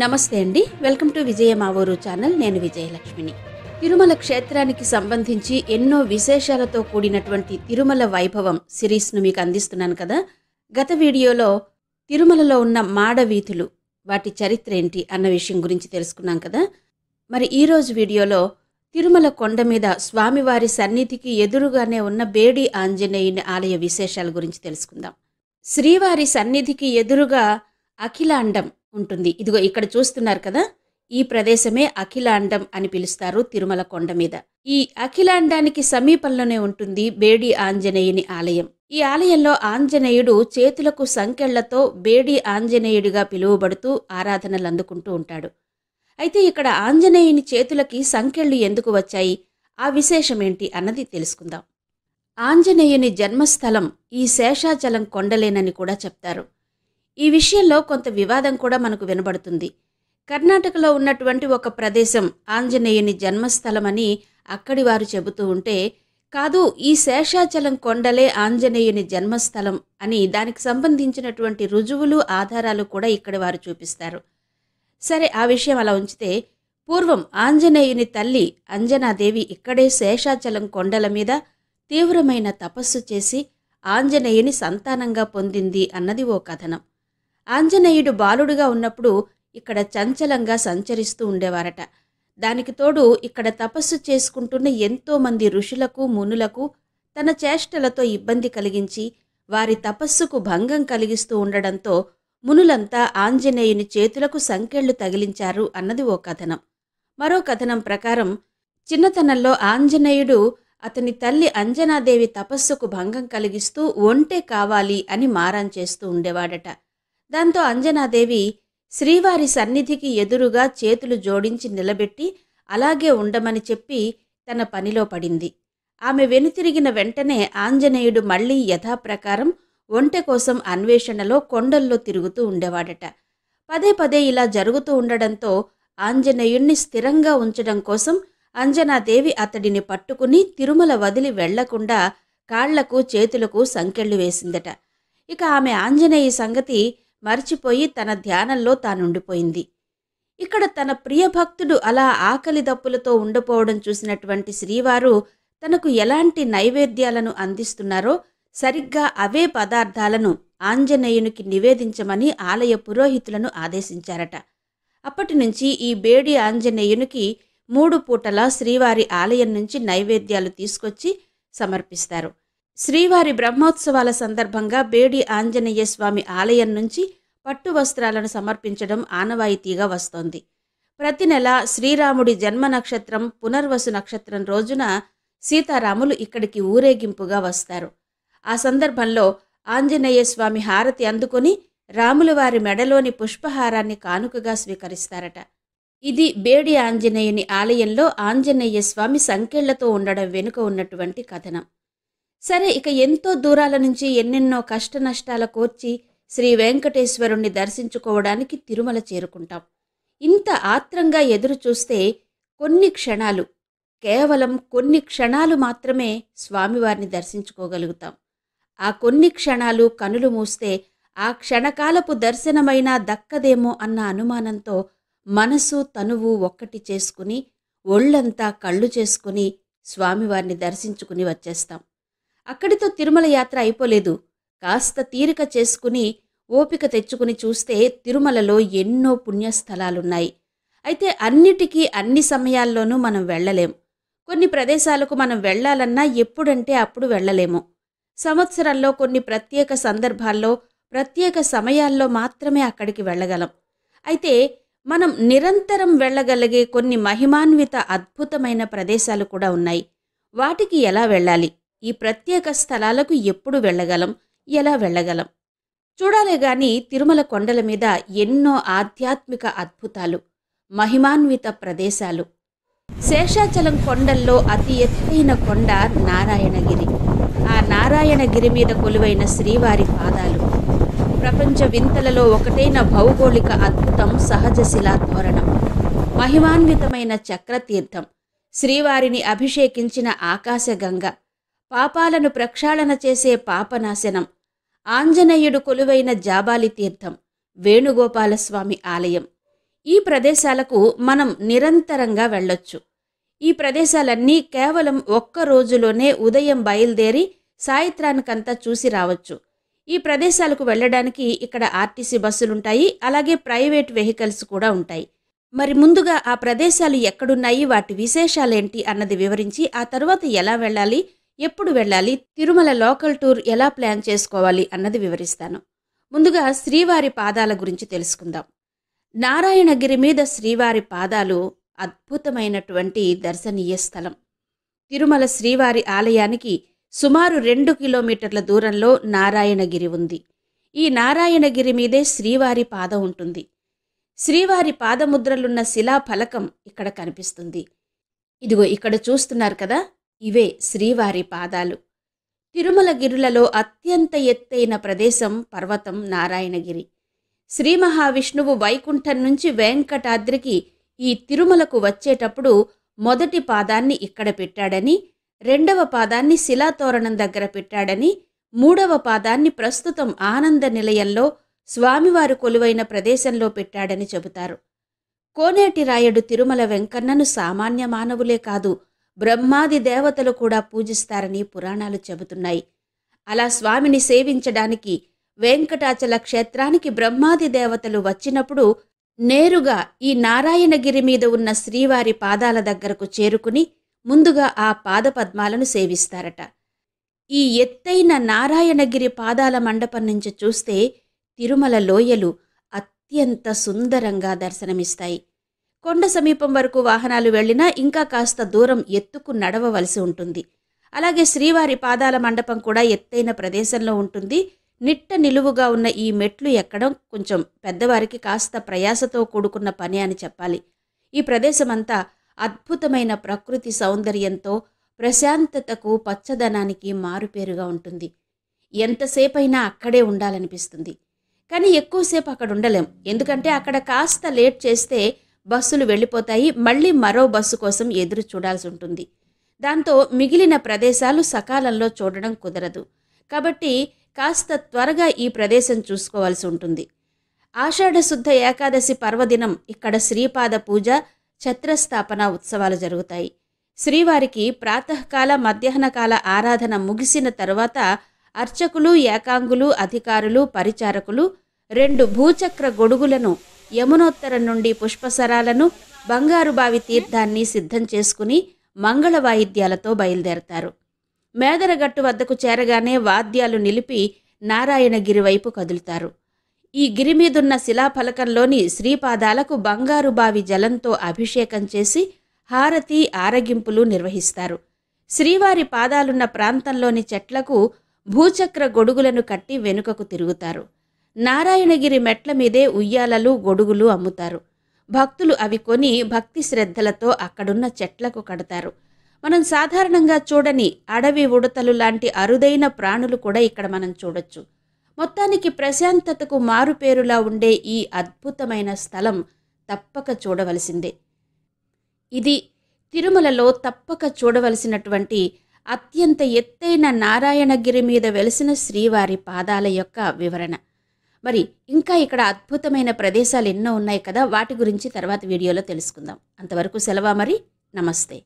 నమస్తే అండి welcome to Vijaya Mavuru channel నేను విజయలక్ష్మిని తిరుమల క్షేత్రానికి సంబంధించి ఎన్నో విశేషాలతో కూడినటువంటి తిరుమల వైభవం సిరీస్ను మీకు అందిస్తున్నాను కదా గత వీడియోలో తిరుమలలో ఉన్న మాడవీధులు వాటి చరిత్ర ఏంటి అన్న విషయం గురించి తెలుసుకున్నాం కదా మరి ఈరోజు వీడియోలో తిరుమల కొండ మీద స్వామివారి సన్నిధికి ఎదురుగానే ఉన్న బేడి ఆంజనేయుని ఆలయ విశేషాల గురించి తెలుసుకుందాం శ్రీవారి సన్నిధికి ఎదురుగా అఖిలాండం ఉంటుంది ఇదిగో ఇక్కడ చూస్తున్నారు కదా ఈ ప్రదేశమే అఖిలాండం అని పిలుస్తారు తిరుమల కొండ మీద ఈ అఖిలాండానికి సమీపంలోనే ఉంటుంది బేడి ఆంజనేయుని ఆలయం ఈ ఆలయంలో ఆంజనేయుడు చేతులకు సంకెళ్లతో బేడి ఆంజనేయుడిగా పిలువబడుతూ ఆరాధనలు అందుకుంటూ ఉంటాడు అయితే ఇక్కడ ఆంజనేయుని చేతులకి సంకెళ్ళు ఎందుకు వచ్చాయి ఆ విశేషమేంటి అన్నది తెలుసుకుందాం ఆంజనేయుని జన్మస్థలం ఈ శేషాచలం కొండలేనని కూడా చెప్తారు ఈ విషయంలో కొంత వివాదం కూడా మనకు వినబడుతుంది కర్ణాటకలో ఉన్నటువంటి ఒక ప్రదేశం ఆంజనేయుని జన్మస్థలమని అక్కడి వారు చెబుతూ ఉంటే కాదు ఈ శేషాచలం కొండలే ఆంజనేయుని జన్మస్థలం అని దానికి సంబంధించినటువంటి రుజువులు ఆధారాలు కూడా ఇక్కడ వారు చూపిస్తారు సరే ఆ విషయం అలా ఉంచితే పూర్వం ఆంజనేయుని తల్లి అంజనాదేవి ఇక్కడే శేషాచలం కొండల మీద తీవ్రమైన తపస్సు చేసి ఆంజనేయుని సంతానంగా పొందింది అన్నది ఓ కథనం ఆంజనేయుడు బాలుడుగా ఉన్నప్పుడు ఇక్కడ చంచలంగా సంచరిస్తూ ఉండేవారట దానికి తోడు ఇక్కడ తపస్సు చేసుకుంటున్న ఎంతోమంది ఋషులకు మునులకు తన చేష్టలతో ఇబ్బంది కలిగించి వారి తపస్సుకు భంగం కలిగిస్తూ ఉండడంతో మునులంతా ఆంజనేయుని చేతులకు సంకెళ్లు తగిలించారు అన్నది ఓ కథనం మరో కథనం ప్రకారం చిన్నతనంలో ఆంజనేయుడు అతని తల్లి అంజనాదేవి తపస్సుకు భంగం కలిగిస్తూ ఒంటే కావాలి అని మారం చేస్తూ ఉండేవాడట దాంతో అంజనాదేవి శ్రీవారి సన్నిధికి ఎదురుగా చేతులు జోడించి నిలబెట్టి అలాగే ఉండమని చెప్పి తన పనిలో పడింది ఆమె వెనుతిరిగిన వెంటనే ఆంజనేయుడు మళ్లీ యథాప్రకారం ఒంటె కోసం అన్వేషణలో కొండల్లో తిరుగుతూ ఉండేవాడట పదే పదే ఇలా జరుగుతూ ఉండడంతో ఆంజనేయుణ్ణి స్థిరంగా ఉంచడం కోసం అంజనాదేవి అతడిని పట్టుకుని తిరుమల వదిలి వెళ్లకుండా కాళ్లకు చేతులకు సంకెళ్ళు వేసిందట ఇక ఆమె ఆంజనేయ సంగతి మరిచిపోయి తన ధ్యానంలో తానుండిపోయింది ఇక్కడ తన ప్రియ భక్తుడు అలా ఆకలి దప్పులతో ఉండిపోవడం చూసినటువంటి శ్రీవారు తనకు ఎలాంటి నైవేద్యాలను అందిస్తున్నారో సరిగ్గా అవే పదార్థాలను ఆంజనేయునికి నివేదించమని ఆలయ పురోహితులను ఆదేశించారట అప్పటి నుంచి ఈ బేడి ఆంజనేయునికి మూడు పూటలా శ్రీవారి ఆలయం నుంచి నైవేద్యాలు తీసుకొచ్చి సమర్పిస్తారు శ్రీవారి బ్రహ్మోత్సవాల సందర్భంగా బేడి ఆంజనేయ స్వామి ఆలయం నుంచి పట్టు వస్త్రాలను సమర్పించడం ఆనవాయితీగా వస్తోంది ప్రతి నెల శ్రీరాముడి జన్మ నక్షత్రం పునర్వసు నక్షత్రం రోజున సీతారాములు ఇక్కడికి ఊరేగింపుగా వస్తారు ఆ సందర్భంలో ఆంజనేయ స్వామి హారతి అందుకొని రాములవారి మెడలోని పుష్పహారాన్ని కానుకగా స్వీకరిస్తారట ఇది బేడి ఆంజనేయుని ఆలయంలో ఆంజనేయ స్వామి సంకెళ్లతో ఉండడం వెనుక ఉన్నటువంటి కథనం సరే ఇక ఎంతో దూరాల నుంచి ఎన్నెన్నో కష్ట నష్టాల కోర్చి శ్రీ వెంకటేశ్వరుణ్ణి దర్శించుకోవడానికి తిరుమల చేరుకుంటాం ఇంత ఆత్రంగా ఎదురు చూస్తే కొన్ని క్షణాలు కేవలం కొన్ని క్షణాలు మాత్రమే స్వామివారిని దర్శించుకోగలుగుతాం ఆ కొన్ని క్షణాలు కనులు మూస్తే ఆ క్షణకాలపు దర్శనమైనా దక్కదేమో అన్న అనుమానంతో మనసు తనువు ఒక్కటి చేసుకుని ఒళ్ళంతా కళ్ళు చేసుకుని స్వామివారిని దర్శించుకుని వచ్చేస్తాం అక్కడితో తిరుమల యాత్ర అయిపోలేదు కాస్త తీరిక చేసుకుని ఓపిక తెచ్చుకుని చూస్తే తిరుమలలో ఎన్నో పుణ్యస్థలాలున్నాయి అయితే అన్నిటికీ అన్ని సమయాల్లోనూ మనం వెళ్ళలేం కొన్ని ప్రదేశాలకు మనం వెళ్ళాలన్నా ఎప్పుడంటే అప్పుడు వెళ్ళలేము సంవత్సరంలో కొన్ని ప్రత్యేక సందర్భాల్లో ప్రత్యేక సమయాల్లో మాత్రమే అక్కడికి వెళ్ళగలం అయితే మనం నిరంతరం వెళ్ళగలిగే కొన్ని మహిమాన్విత అద్భుతమైన ప్రదేశాలు కూడా ఉన్నాయి వాటికి ఎలా వెళ్ళాలి ఈ ప్రత్యేక స్థలాలకు ఎప్పుడు వెళ్ళగలం ఎలా వెళ్ళగలం చూడాలే గాని తిరుమల కొండల మీద ఎన్నో ఆధ్యాత్మిక అద్భుతాలు మహిమాన్విత ప్రదేశాలు శేషాచలం కొండల్లో అతి ఎత్తైన కొండ నారాయణగిరి ఆ నారాయణగిరి మీద కొలువైన శ్రీవారి పాదాలు ప్రపంచ వింతలలో ఒకటైన భౌగోళిక అద్భుతం సహజ శిలా తోరణం మహిమాన్వితమైన చక్రతీర్థం శ్రీవారిని అభిషేకించిన ఆకాశగంగ పాపాలను ప్రక్షాళన చేసే పాపనాశనం ఆంజనేయుడు కొలువైన జాబాలి తీర్థం వేణుగోపాలస్వామి ఆలయం ఈ ప్రదేశాలకు మనం నిరంతరంగా వెళ్ళొచ్చు ఈ ప్రదేశాలన్నీ కేవలం ఒక్క రోజులోనే ఉదయం బయలుదేరి సాయంత్రానికంతా చూసి రావచ్చు ఈ ప్రదేశాలకు వెళ్ళడానికి ఇక్కడ ఆర్టీసీ బస్సులుంటాయి అలాగే ప్రైవేట్ వెహికల్స్ కూడా ఉంటాయి మరి ముందుగా ఆ ప్రదేశాలు ఎక్కడున్నాయి వాటి విశేషాలేంటి అన్నది వివరించి ఆ తర్వాత ఎలా వెళ్ళాలి ఎప్పుడు వెళ్ళాలి తిరుమల లోకల్ టూర్ ఎలా ప్లాన్ చేసుకోవాలి అన్నది వివరిస్తాను ముందుగా శ్రీవారి పాదాల గురించి తెలుసుకుందాం నారాయణగిరి మీద శ్రీవారి పాదాలు అద్భుతమైనటువంటి దర్శనీయ స్థలం తిరుమల శ్రీవారి ఆలయానికి సుమారు రెండు కిలోమీటర్ల దూరంలో నారాయణగిరి ఉంది ఈ నారాయణగిరి మీదే శ్రీవారి పాదం ఉంటుంది శ్రీవారి పాదముద్రలున్న శిలా ఫలకం ఇక్కడ కనిపిస్తుంది ఇదిగో ఇక్కడ చూస్తున్నారు కదా ఇవే శ్రీవారి పాదాలు తిరుమలగిరులలో అత్యంత ఎత్తైన ప్రదేశం పర్వతం నారాయణగిరి శ్రీ మహావిష్ణువు వైకుంఠం నుంచి వెంకటాద్రికి ఈ తిరుమలకు వచ్చేటప్పుడు మొదటి పాదాన్ని ఇక్కడ పెట్టాడని రెండవ పాదాన్ని శిలాతోరణం దగ్గర పెట్టాడని మూడవ పాదాన్ని ప్రస్తుతం ఆనంద నిలయంలో స్వామివారు కొలువైన ప్రదేశంలో పెట్టాడని చెబుతారు కోనేటి రాయుడు తిరుమల వెంకన్నను సామాన్య మానవులే కాదు బ్రహ్మాది దేవతలు కూడా పూజిస్తారని పురాణాలు చెబుతున్నాయి అలా స్వామిని సేవించడానికి వెంకటాచల క్షేత్రానికి బ్రహ్మాది దేవతలు వచ్చినప్పుడు నేరుగా ఈ నారాయణగిరి మీద ఉన్న శ్రీవారి పాదాల దగ్గరకు చేరుకుని ముందుగా ఆ పాదపద్మాలను సేవిస్తారట ఈ ఎత్తైన నారాయణగిరి పాదాల మండపం నుంచి చూస్తే తిరుమల లోయలు అత్యంత సుందరంగా దర్శనమిస్తాయి కొండ సమీపం వరకు వాహనాలు వెళ్లినా ఇంకా కాస్త దూరం ఎత్తుకు నడవవలసి ఉంటుంది అలాగే శ్రీవారి పాదాల మండపం కూడా ఎత్తైన ప్రదేశంలో ఉంటుంది నిట్ట నిలువుగా ఉన్న ఈ మెట్లు ఎక్కడం కొంచెం పెద్దవారికి కాస్త ప్రయాసతో కూడుకున్న పని అని చెప్పాలి ఈ ప్రదేశమంతా అద్భుతమైన ప్రకృతి సౌందర్యంతో ప్రశాంతతకు పచ్చదనానికి మారుపేరుగా ఉంటుంది ఎంతసేపైనా అక్కడే ఉండాలనిపిస్తుంది కానీ ఎక్కువసేపు అక్కడ ఉండలేం ఎందుకంటే అక్కడ కాస్త లేట్ చేస్తే బస్సులు వెళ్ళిపోతాయి మళ్ళీ మరో బస్సు కోసం ఎదురు చూడాల్సి ఉంటుంది దాంతో మిగిలిన ప్రదేశాలు సకాలంలో చూడడం కుదరదు కాబట్టి కాస్త త్వరగా ఈ ప్రదేశం చూసుకోవాల్సి ఉంటుంది ఆషాఢశుద్ధ ఏకాదశి పర్వదినం ఇక్కడ శ్రీపాద పూజ ఛత్రస్థాపన ఉత్సవాలు జరుగుతాయి శ్రీవారికి ప్రాతకాల మధ్యాహ్నకాల ఆరాధన ముగిసిన తరువాత అర్చకులు ఏకాంగులు అధికారులు పరిచారకులు రెండు భూచక్ర గొడుగులను యమునోత్తరం నుండి పుష్పసరాలను బంగారు బావి తీర్థాన్ని సిద్ధం చేసుకుని మంగళ వాయిద్యాలతో బయలుదేరతారు మేదరగట్టు వద్దకు చేరగానే వాద్యాలు నిలిపి నారాయణగిరి వైపు కదులుతారు ఈ గిరి మీదున్న శిలాఫలకంలోని శ్రీపాదాలకు బంగారు బావి జలంతో అభిషేకం చేసి హారతి ఆరగింపులు నిర్వహిస్తారు శ్రీవారి పాదాలున్న ప్రాంతంలోని చెట్లకు భూచక్ర గొడుగులను కట్టి వెనుకకు తిరుగుతారు నారాయణగిరి మెట్ల మీదే ఉయ్యాలలు గొడుగులు అమ్ముతారు భక్తులు అవి కొని భక్తి శ్రద్ధలతో అక్కడున్న చెట్లకు కడతారు మనం సాధారణంగా చూడని అడవి ఉడతలు లాంటి అరుదైన ప్రాణులు కూడా ఇక్కడ మనం చూడొచ్చు మొత్తానికి ప్రశాంతతకు మారుపేరులా ఉండే ఈ అద్భుతమైన స్థలం తప్పక చూడవలసిందే ఇది తిరుమలలో తప్పక చూడవలసినటువంటి అత్యంత ఎత్తైన నారాయణగిరి మీద వెలిసిన శ్రీవారి పాదాల యొక్క వివరణ మరి ఇంకా ఇక్కడ అద్భుతమైన ప్రదేశాలు ఎన్నో ఉన్నాయి కదా వాటి గురించి తర్వాత వీడియోలో తెలుసుకుందాం అంతవరకు సెలవా మరి నమస్తే